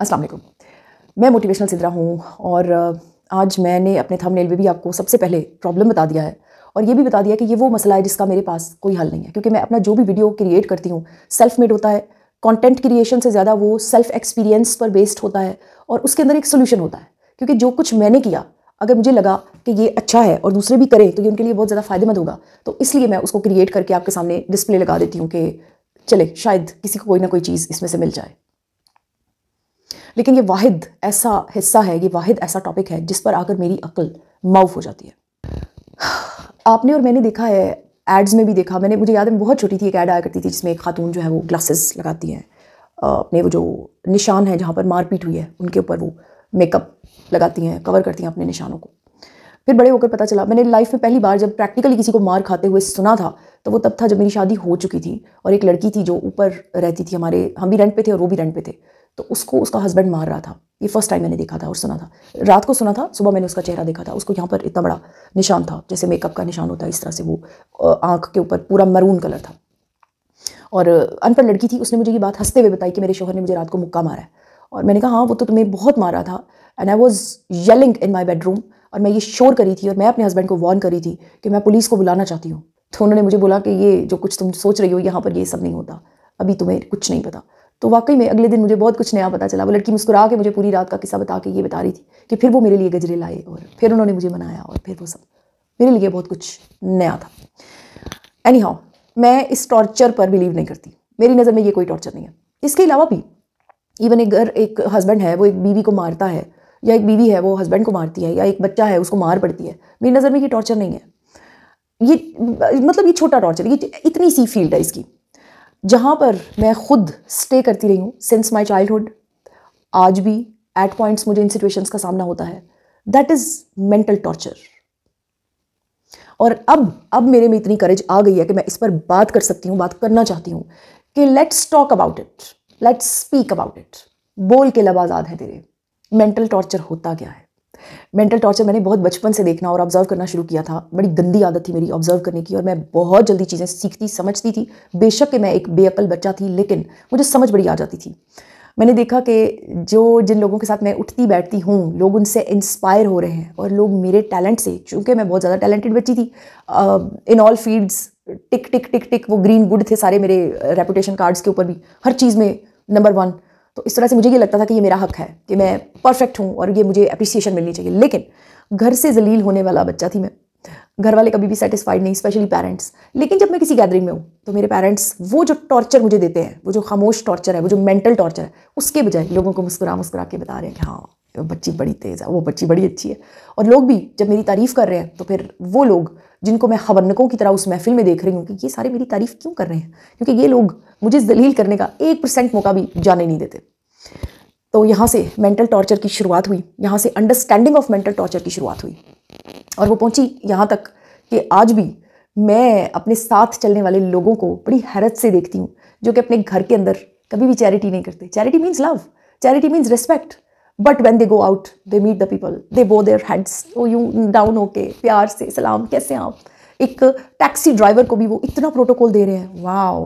अस्सलाम वालेकुम मैं मोटिवेशनल सिद्रा हूँ और आज मैंने अपने थंबनेल में भी आपको सबसे पहले प्रॉब्लम बता दिया है और ये भी बता दिया कि ये वो मसला है जिसका मेरे पास कोई हल नहीं है क्योंकि मैं अपना जो भी वीडियो क्रिएट करती हूँ सेल्फ मेड होता है कंटेंट क्रिएशन से ज़्यादा वो सेल्फ एक्सपीरियंस पर बेस्ड होता है और उसके अंदर एक सोल्यूशन होता है क्योंकि जो कुछ मैंने किया अगर मुझे लगा कि ये अच्छा है और दूसरे भी करें तो ये उनके लिए बहुत ज़्यादा फायदेमंद होगा तो इसलिए मैं उसको क्रिएट करके आपके सामने डिस्प्ले लगा देती हूँ कि चले शायद किसी को कोई ना कोई चीज़ इसमें से मिल जाए लेकिन ये वाहिद ऐसा हिस्सा है ये वाहिद ऐसा टॉपिक है जिस पर आकर मेरी अक्ल माउफ हो जाती है आपने और मैंने देखा है एड्स में भी देखा मैंने मुझे याद है बहुत छोटी थी एक ऐड आया करती थी जिसमें एक खातून जो है वो ग्लासेस लगाती हैं अपने वो जो निशान है जहाँ पर मारपीट हुई है उनके ऊपर वो मेकअप लगाती हैं कवर करती हैं अपने निशानों को फिर बड़े होकर पता चला मैंने लाइफ में पहली बार जब प्रैक्टिकली किसी को मार खाते हुए सुना था तो वो तब था जब मेरी शादी हो चुकी थी और एक लड़की थी जो ऊपर रहती थी हमारे हम भी रेंट पे थे और वो भी रेंट पे थे तो उसको उसका हस्बैंड मार रहा था ये फर्स्ट टाइम मैंने देखा था और सुना था रात को सुना था सुबह मैंने उसका चेहरा देखा था उसको यहाँ पर इतना बड़ा निशान था जैसे मेकअप का निशान होता है इस तरह से वो आँख के ऊपर पूरा मरून कलर था और अनपढ़ लड़की थी उसने मुझे ये बात हंसते हुए बताई कि मेरे शोहर ने मुझे रात को मुक्का मारा है और मैंने कहा हाँ वो तो तुम्हें बहुत मारा था and I was yelling in my bedroom और मैं ये शोर करी थी और मैं अपने हस्बैंड को वार्न करी थी कि मैं पुलिस को बुलाना चाहती हूँ तो उन्होंने मुझे बोला कि ये जो कुछ तुम सोच रही हो यहाँ पर ये सब नहीं होता अभी तुम्हें कुछ नहीं पता तो वाकई में अगले दिन मुझे बहुत कुछ नया पता चला वो लड़की मुस्कुरा के मुझे पूरी रात का किस्सा बता के ये बता रही थी कि फिर वो मेरे लिए गजरे लाए और फिर उन्होंने मुझे मनाया और फिर वो सब मेरे लिए बहुत कुछ नया था एनी हाउ मैं इस टॉर्चर पर बिलीव नहीं करती मेरी नज़र में ये कोई टॉर्चर नहीं है इसके अलावा भी इवन एक घर एक हस्बैंड है वो एक बीवी को मारता है या एक बीवी है वो हस्बैंड को मारती है या एक बच्चा है उसको मार पड़ती है मेरी नज़र में ये टॉर्चर नहीं है ये मतलब ये छोटा टॉर्चर ये इतनी सी फील्ड है इसकी जहाँ पर मैं खुद स्टे करती रही हूँ सिंस माई चाइल्डहुड आज भी एट पॉइंट्स मुझे इन सिचुएशंस का सामना होता है दैट इज़ मेंटल टॉर्चर और अब अब मेरे में इतनी करेज आ गई है कि मैं इस पर बात कर सकती हूँ बात करना चाहती हूँ कि let's talk about it let's speak about it बोल के लब आज़ाद है तेरे मेंटल टॉर्चर होता क्या है मेंटल टॉर्चर मैंने बहुत बचपन से देखना और ऑब्जर्व करना शुरू किया था बड़ी गंदी आदत थी मेरी ऑब्जर्व करने की और मैं बहुत जल्दी चीज़ें सीखती समझती थी बेशक कि मैं एक बेअकल बच्चा थी लेकिन मुझे समझ बड़ी आ जाती थी मैंने देखा कि जो जिन लोगों के साथ मैं उठती बैठती हूँ लोग उनसे इंस्पायर हो रहे हैं और लोग मेरे टैलेंट से चूँकि मैं बहुत ज़्यादा टैलेंटेड बच्ची थी इन ऑल फील्ड्स टिक टिक टिक टिक वो ग्रीन गुड थे सारे मेरे रेपुटेशन कार्ड्स के ऊपर भी हर चीज़ में नंबर वन तो इस तरह से मुझे ये लगता था कि ये मेरा हक है कि मैं परफेक्ट हूँ और ये मुझे अप्रिसिएशन मिलनी चाहिए लेकिन घर से जलील होने वाला बच्चा थी मैं घर वाले कभी भी सेटिस्फाइड नहीं स्पेशली पेरेंट्स लेकिन जब मैं किसी गैदरिंग में हूँ तो मेरे पेरेंट्स वो जो टॉर्चर मुझे देते हैं वो जो खामोश टॉर्चर है वो जो मेंटल टॉर्चर है उसके बजाय लोगों को मुस्कुरा मुस्कुरा के बता रहे हैं कि हाँ कि बच्ची बड़ी तेज़ है वो बच्ची बड़ी अच्छी है और लोग भी जब मेरी तारीफ़ कर रहे हैं तो फिर वो लोग जिनको मैं हवनकों की तरह उस महफिल में देख रही हूँ कि ये सारे मेरी तारीफ़ क्यों कर रहे हैं क्योंकि ये लोग मुझे दलील करने का एक परसेंट मौका भी जाने नहीं देते तो यहाँ से मेंटल टॉर्चर की शुरुआत हुई यहाँ से अंडरस्टैंडिंग ऑफ मेंटल टॉर्चर की शुरुआत हुई और वो पहुँची यहाँ तक कि आज भी मैं अपने साथ चलने वाले लोगों को बड़ी हैरत से देखती हूँ जो कि अपने घर के अंदर कभी भी चैरिटी नहीं करते charity means love charity means respect but when they go out they meet the people they bow their heads वो यू डाउन के प्यार से सलाम कैसे आप एक टैक्सी ड्राइवर को भी वो इतना प्रोटोकॉल दे रहे हैं वाओ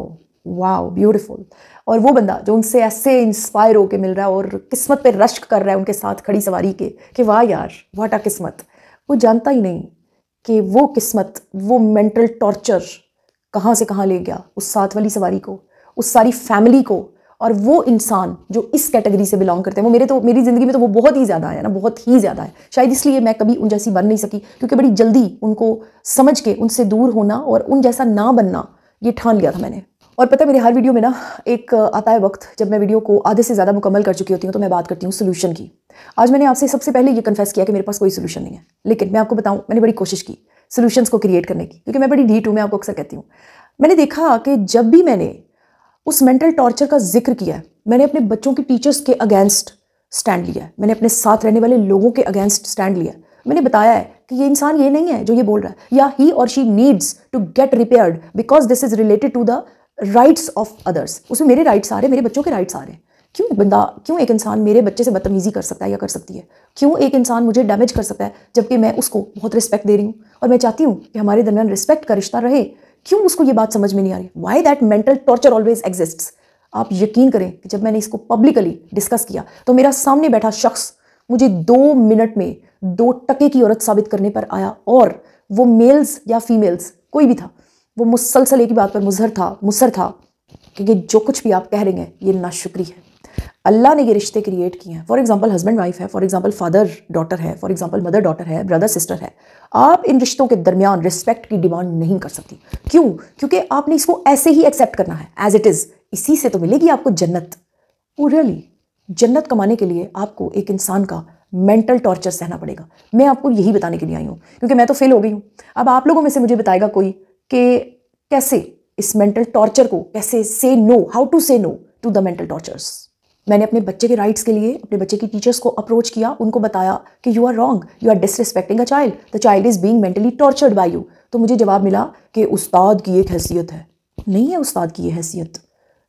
वाओ ब्यूटिफुल और वो बंदा जो उनसे ऐसे इंस्पायर होके मिल रहा है और किस्मत पे रश्क कर रहा है उनके साथ खड़ी सवारी के कि वाह यार वाट आ किस्मत वो जानता ही नहीं कि वो किस्मत वो मेंटल टॉर्चर कहाँ से कहाँ ले गया उस साथ वाली सवारी को उस सारी फैमिली को और वो इंसान जो इस कैटेगरी से बिलोंग करते हैं वो मेरे तो मेरी ज़िंदगी में तो वो बहुत ही ज़्यादा है ना बहुत ही ज़्यादा है शायद इसलिए मैं कभी उन जैसी बन नहीं सकी क्योंकि बड़ी जल्दी उनको समझ के उनसे दूर होना और उन जैसा ना बनना ये ठान लिया था मैंने और पता है मेरे हर वीडियो में ना एक आता है वक्त जब मैं वीडियो को आधे से ज़्यादा मुकम्मल कर चुकी होती हूँ तो मैं बात करती हूँ सोल्यूशन की आज मैंने आपसे सबसे पहले ये कन्फेस किया कि मेरे पास कोई सोल्यूशन नहीं है लेकिन मैं आपको बताऊँ मैंने बड़ी कोशिश की सोल्यूशन को क्रिएट करने की क्योंकि मैं बड़ी ढीट हूँ मैं आपको अक्सर कहती हूँ मैंने देखा कि जब भी मैंने उस मेंटल टॉर्चर का जिक्र किया है मैंने अपने बच्चों के टीचर्स के अगेंस्ट स्टैंड लिया है मैंने अपने साथ रहने वाले लोगों के अगेंस्ट स्टैंड लिया है मैंने बताया है कि ये इंसान ये नहीं है जो ये बोल रहा है या ही और she needs to get repaired because this is related to the rights of others उसमें मेरे राइट्स आ रहे हैं मेरे बच्चों के राइट्स आ रहे हैं क्यों बंदा क्यों एक इंसान मेरे बच्चे से बदतमीज़ी कर सकता है या कर सकती है क्यों एक इंसान मुझे डैमेज कर सकता है जबकि मैं उसको बहुत रिस्पेक्ट दे रही हूँ और मैं चाहती हूँ कि हमारे दरमियान रिस्पेक्ट का रिश्ता रहे क्यों उसको ये बात समझ में नहीं आ रही why that mental torture always exist आप यकीन करें कि जब मैंने इसको पब्लिकली डिस्कस किया तो मेरा सामने बैठा शख्स मुझे दो मिनट में दो टके की औरत साबित करने पर आया और वो मेल्स या फीमेल्स कोई भी था वो मुसलसल एक ही बात पर मुजहर था मुसर था क्योंकि जो कुछ भी आप कह रहे हैं ये नाशुक्री है अल्लाह ने ये रिश्ते क्रिएट किए हैं फॉर एग्जाम्पल हस्बैंड वाइफ है फॉर एग्जाम्पल फादर डॉटर है फॉर एग्जाम्पल मदर डॉटर है ब्रदर सिस्टर है आप इन रिश्तों के दरमियान रिस्पेक्ट की डिमांड नहीं कर सकती क्यों क्योंकि आपने इसको ऐसे ही एक्सेप्ट करना है एज इट इज़ इसी से तो मिलेगी आपको जन्नत ओ रियली जन्नत कमाने के लिए आपको एक इंसान का मेंटल टॉर्चर सहना पड़ेगा मैं आपको यही बताने के लिए आई हूँ क्योंकि मैं तो फेल हो गई हूँ अब आप लोगों में से मुझे बताएगा कोई कि कैसे इस मेंटल टॉर्चर को कैसे say no how to say no to the mental tortures मैंने अपने बच्चे के राइट्स के लिए अपने बच्चे की टीचर्स को अप्रोच किया उनको बताया कि you are wrong you are disrespecting a child the child is being mentally tortured by you तो मुझे जवाब मिला कि उस्ताद की एक हैसियत है नहीं है उस्ताद की ये हैसियत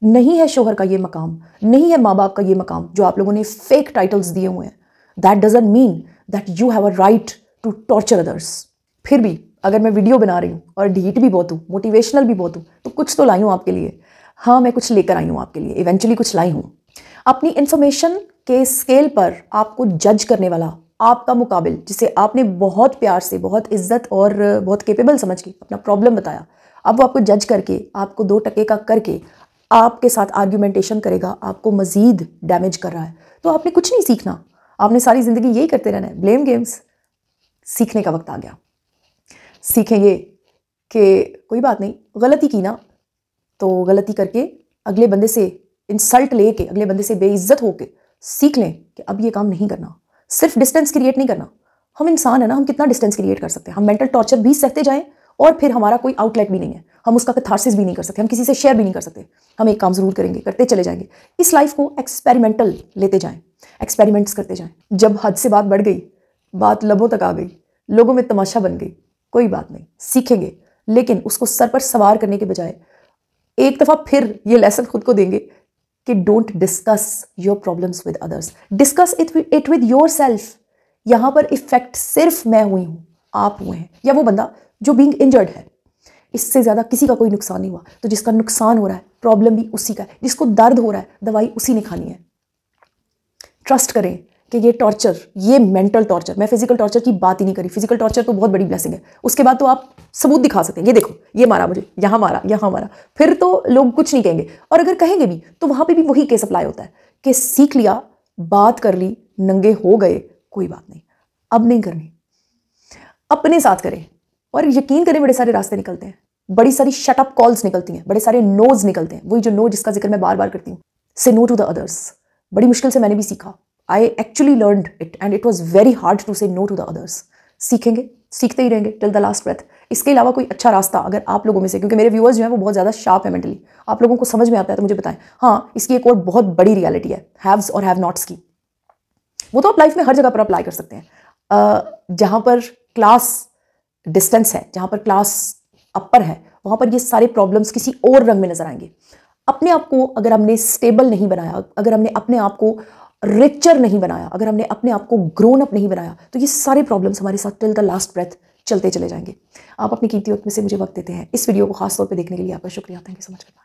नहीं है शोहर का ये मकाम नहीं है माँ बाप का ये मकाम जो आप लोगों ने फेक टाइटल्स दिए हुए हैं that doesn't mean that you have a right to torture others फिर भी अगर मैं वीडियो बना रही हूँ और डीट भी बहुत हूँ मोटिवेशनल भी बहुत हूँ तो कुछ तो लाई हूँ आपके लिए हाँ मैं कुछ लेकर आई हूँ आपके लिए इवेंचुअली कुछ लाई हूँ अपनी इंफॉर्मेशन के स्केल पर आपको जज करने वाला आपका मुकाबिल जिसे आपने बहुत प्यार से बहुत इज्जत और बहुत केपेबल समझ के अपना प्रॉब्लम बताया अब वो आपको जज करके आपको दो टके का करके आपके साथ आर्ग्यूमेंटेशन करेगा आपको मज़ीद डैमेज कर रहा है तो आपने कुछ नहीं सीखना आपने सारी ज़िंदगी यही करते रहना है ब्लेम गेम्स सीखने का वक्त आ गया सीखेंगे कि कोई बात नहीं गलती की ना तो गलती करके अगले बंदे से इंसल्ट लेके अगले बंदे से बेइज्जत होके सीख लें कि अब ये काम नहीं करना सिर्फ डिस्टेंस क्रिएट नहीं करना हम इंसान है ना हम कितना डिस्टेंस क्रिएट कर सकते हैं हम मेंटल टॉर्चर भी सहते जाएं और फिर हमारा कोई आउटलेट भी नहीं है हम उसका कथारसिस भी नहीं कर सकते हम किसी से शेयर भी नहीं कर सकते हम एक काम ज़रूर करेंगे करते चले जाएंगे इस लाइफ को एक्सपेरिमेंटल लेते जाएं एक्सपेरिमेंट्स करते जाएं जब हद से बात बढ़ गई बात लबों तक आ गई लोगों में तमाशा बन गई कोई बात नहीं सीखेंगे लेकिन उसको सर पर सवार करने के बजाय एक दफ़ा फिर ये लेसन खुद को देंगे कि don't discuss your problems with others discuss it it with yourself यहाँ पर इफेक्ट सिर्फ मैं हुई हूँ आप हुए हैं या वो बंदा जो बींग इंजर्ड है इससे ज़्यादा किसी का कोई नुकसान नहीं हुआ तो जिसका नुकसान हो रहा है प्रॉब्लम भी उसी का है जिसको दर्द हो रहा है दवाई उसी ने खानी है ट्रस्ट करें कि ये टॉर्चर ये मेंटल टॉर्चर मैं फिजिकल टॉर्चर की बात ही नहीं करी फिजिकल टॉर्चर तो बहुत बड़ी ब्लेसिंग है उसके बाद तो आप सबूत दिखा सकते हैं ये देखो ये मारा मुझे यहाँ मारा यहाँ मारा फिर तो लोग कुछ नहीं कहेंगे और अगर कहेंगे भी तो वहाँ पर भी वही केस अप्लाई होता है कि सीख लिया बात कर ली नंगे हो गए कोई बात नहीं अब नहीं करनी अपने साथ करें और यकीन करें बड़े सारे रास्ते निकलते हैं बड़ी सारी शटअप कॉल्स निकलती हैं बड़े सारे नोज निकलते हैं वही जो नो जिसका जिक्र मैं बार बार करती हूँ से नो टू द अदर्स बड़ी मुश्किल से मैंने भी सीखा I actually learn it and it was very hard to say no to the others सीखेंगे सीखते ही रहेंगे टिल द लास्ट ब्रेथ इसके अलावा कोई अच्छा रास्ता अगर आप लोगों में से क्योंकि मेरे व्यूअर्स जो है वो बहुत ज़्यादा शार्प है मेंटली आप लोगों को समझ में आता है तो मुझे बताएं हाँ इसकी एक और बहुत बड़ी रियलिटी है हैव्स और हैव नॉट्स की वो तो आप लाइफ में हर जगह पर अप्लाई कर सकते हैं जहां पर क्लास डिस्टेंस है जहां पर क्लास अपर है वहां पर ये सारे प्रॉब्लम्स किसी और रंग में नजर आएंगे अपने आप को अगर हमने स्टेबल नहीं बनाया अगर हमने अपने आप को रिचर नहीं बनाया अगर हमने अपने आप को ग्रोन अप नहीं बनाया तो ये सारे प्रॉब्लम्स हमारे साथ टिल द लास्ट ब्रेथ चलते चले जाएंगे आप अपनी कीमती वक्त में से मुझे वक्त देते हैं इस वीडियो को खास तौर पे देखने के लिए आपका शुक्रिया थैंक यू सो मच